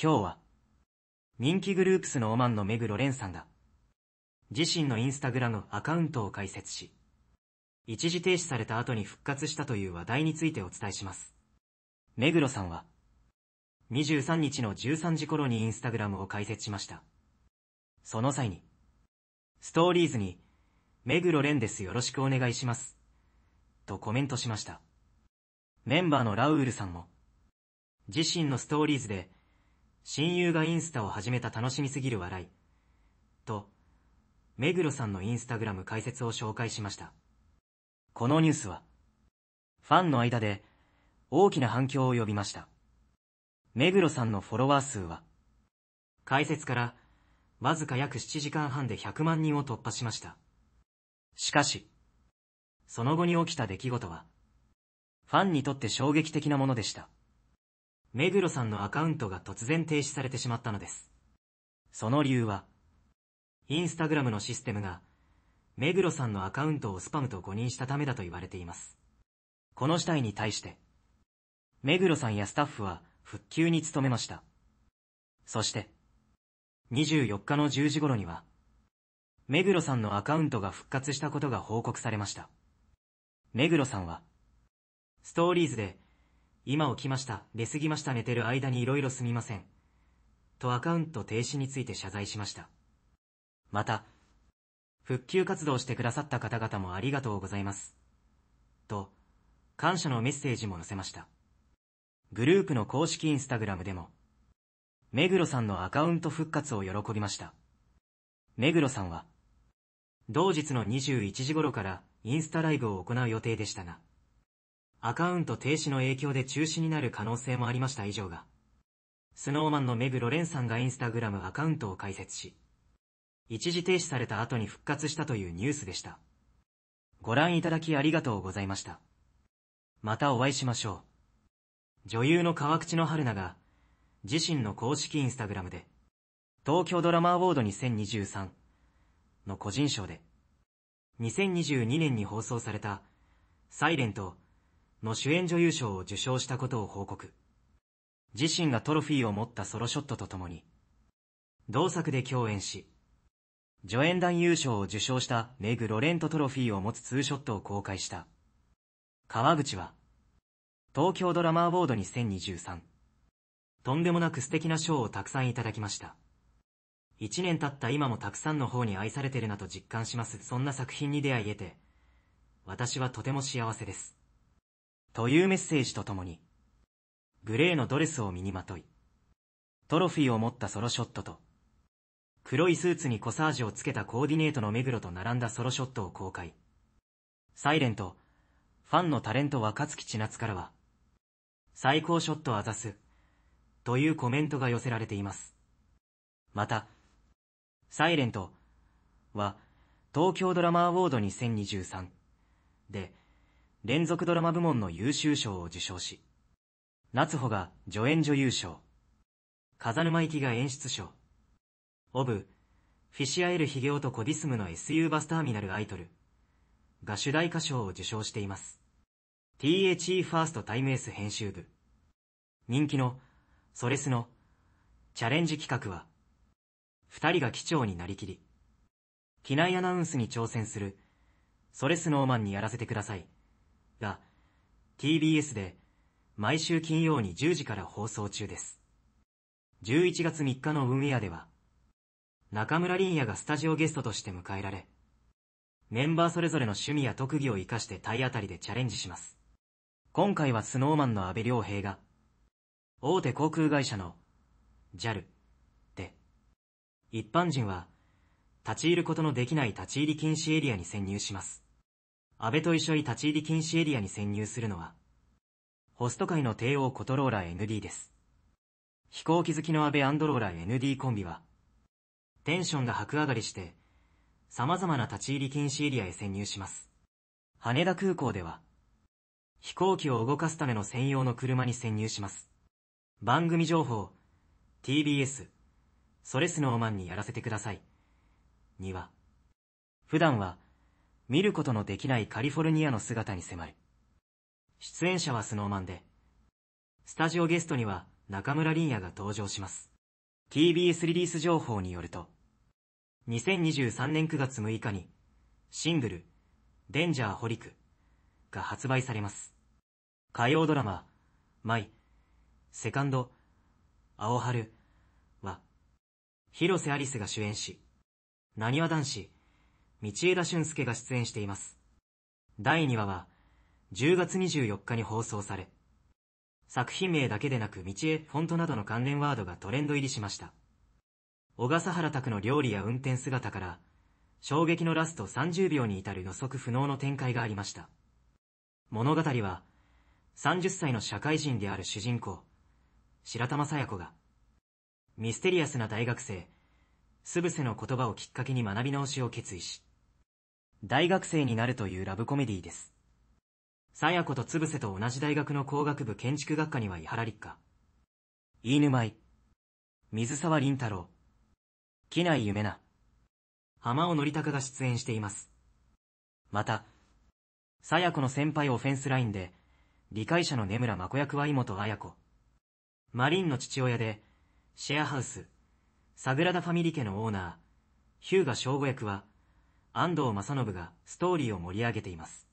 今日は、人気グループスのオマンの目黒蓮さんが、自身のインスタグラムアカウントを開設し、一時停止された後に復活したという話題についてお伝えします。目黒さんは、23日の13時頃にインスタグラムを開設しました。その際に、ストーリーズに、目黒蓮ですよろしくお願いします。とコメントしました。メンバーのラウールさんも、自身のストーリーズで、親友がインスタを始めた楽しみすぎる笑い。と、目黒さんのインスタグラム解説を紹介しました。このニュースは、ファンの間で大きな反響を呼びました。目黒さんのフォロワー数は、解説からわずか約7時間半で100万人を突破しました。しかし、その後に起きた出来事は、ファンにとって衝撃的なものでした。目黒さんのアカウントが突然停止されてしまったのです。その理由は、インスタグラムのシステムが、目黒さんのアカウントをスパムと誤認したためだと言われています。この事態に対して、目黒さんやスタッフは復旧に努めました。そして、24日の10時頃には、目黒さんのアカウントが復活したことが報告されました。目黒さんは、ストーリーズで今起きました、出過ぎました寝てる間に色々すみません。とアカウント停止について謝罪しました。また、復旧活動してくださった方々もありがとうございます。と、感謝のメッセージも載せました。グループの公式インスタグラムでも、目黒さんのアカウント復活を喜びました。目黒さんは、同日の21時頃からインスタライブを行う予定でしたが、アカウント停止の影響で中止になる可能性もありました以上が。スノーマンの目黒蓮さんがインスタグラムアカウントを開設し、一時停止された後に復活したというニュースでした。ご覧いただきありがとうございました。またお会いしましょう。女優の川口の春菜が、自身の公式インスタグラムで、東京ドラマアォード2023の個人賞で、2022年に放送された、サイレント、の主演女優賞を受賞したことを報告。自身がトロフィーを持ったソロショットとともに、同作で共演し、助演男優賞を受賞したメグ・ロレントトロフィーを持つツーショットを公開した。川口は、東京ドラマーボードに2023、とんでもなく素敵な賞をたくさんいただきました。一年経った今もたくさんの方に愛されてるなと実感します。そんな作品に出会い得て、私はとても幸せです。というメッセージとともに、グレーのドレスを身にまとい、トロフィーを持ったソロショットと、黒いスーツにコサージュをつけたコーディネートの目黒と並んだソロショットを公開。サイレント、ファンのタレント若月千夏からは、最高ショットあざす、というコメントが寄せられています。また、サイレントは、東京ドラマアウォード2023で、連続ドラマ部門の優秀賞を受賞し、夏穂が助演女優賞、風沼行きが演出賞、オブ、フィシアエルヒゲ男ディスムの SU バスターミナルアイドル、が主題歌賞を受賞しています。THE ファーストタイム S 編集部。人気の、ソレスの、チャレンジ企画は、二人が機長になりきり、機内アナウンスに挑戦する、ソレスノーマンにやらせてください。が TBS で毎週金曜に10時から放送中です。11月3日の運ンエアでは、中村凛也がスタジオゲストとして迎えられ、メンバーそれぞれの趣味や特技を活かして体当たりでチャレンジします。今回はスノーマンの安倍良平が、大手航空会社の JAL で、一般人は立ち入ることのできない立ち入り禁止エリアに潜入します。安倍と一緒に立ち入り禁止エリアに潜入するのは、ホスト界の帝王コトローラー ND です。飛行機好きの安倍アンドローラー ND コンビは、テンションが白上がりして、様々な立ち入り禁止エリアへ潜入します。羽田空港では、飛行機を動かすための専用の車に潜入します。番組情報、TBS、ソレスノーマンにやらせてください。には、普段は、見ることのできないカリフォルニアの姿に迫る。出演者はスノーマンで、スタジオゲストには中村凛也が登場します。TBS リリース情報によると、2023年9月6日に、シングル、デンジャーホリクが発売されます。火曜ドラマ、マイ、セカンド、青春は、広瀬アリスが主演し、なにわ男子、道枝俊介が出演しています。第2話は、10月24日に放送され、作品名だけでなく道枝フォントなどの関連ワードがトレンド入りしました。小笠原拓の料理や運転姿から、衝撃のラスト30秒に至る予測不能の展開がありました。物語は、30歳の社会人である主人公、白玉さや子が、ミステリアスな大学生、すぶせの言葉をきっかけに学び直しを決意し、大学生になるというラブコメディです。さやことつぶせと同じ大学の工学部建築学科には伊原立花。飯沼井。水沢林太郎。木内夢奈。浜尾たかが出演しています。また、さやこの先輩オフェンスラインで、理解者の根村真子役は妹綾子。マリンの父親で、シェアハウス、サグラダ・ファミリ家のオーナー、ヒューガ・ショーゴ役は、安藤正信がストーリーを盛り上げています。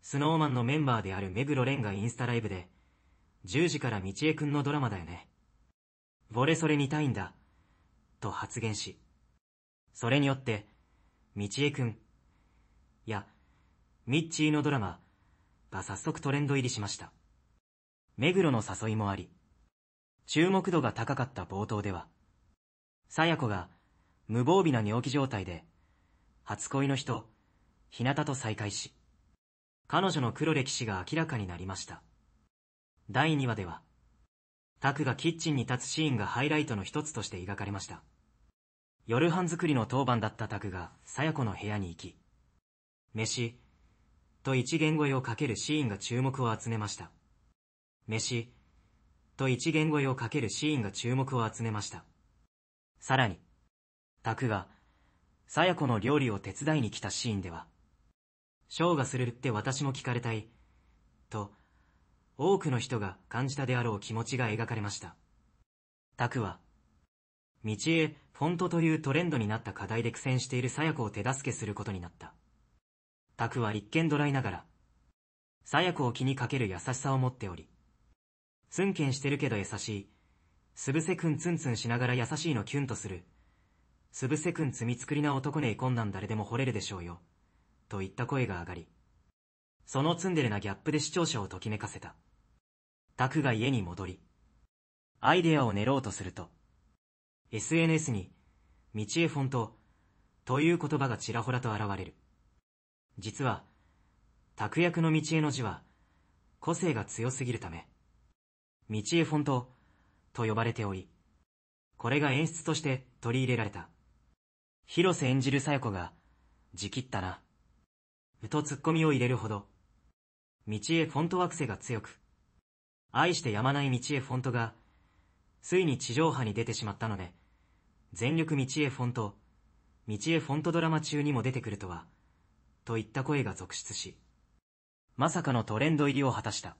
スノーマンのメンバーである目黒蓮がインスタライブで、10時から道江くんのドラマだよね。俺それ見たいんだ、と発言し、それによって、道江くん、いや、ミッチーのドラマ、が早速トレンド入りしました。目黒の誘いもあり、注目度が高かった冒頭では、さやこが、無防備な尿器状態で、初恋の人、日向と再会し、彼女の黒歴史が明らかになりました。第2話では、タクがキッチンに立つシーンがハイライトの一つとして描かれました。夜半作りの当番だったタクが、さや子の部屋に行き、飯、と一言声をかけるシーンが注目を集めました。飯、と一言声をかけるシーンが注目を集めました。さらに、タクが、さや子の料理を手伝いに来たシーンでは、ショーがするって私も聞かれたい、と、多くの人が感じたであろう気持ちが描かれました。タクは、道へフォントというトレンドになった課題で苦戦しているさや子を手助けすることになった。タクは一見ドライながら、さや子を気にかける優しさを持っており、ツンケンしてるけど優しい、すぶせくんツンツンしながら優しいのキュンとする、すぶせくん積み作りな男ねえこんなん誰でも惚れるでしょうよ。といった声が上がり、そのツンデレなギャップで視聴者をときめかせた。タクが家に戻り、アイデアを練ろうとすると、SNS に、道へフォント、という言葉がちらほらと現れる。実は、拓役の道への字は、個性が強すぎるため、道へフォント、と呼ばれており、これが演出として取り入れられた。広瀬演じるさや子が、じきったな。うと突っ込みを入れるほど。道へフォント惑星が強く、愛してやまない道へフォントが、ついに地上波に出てしまったので、全力道へフォント、道へフォントドラマ中にも出てくるとは、といった声が続出し、まさかのトレンド入りを果たした。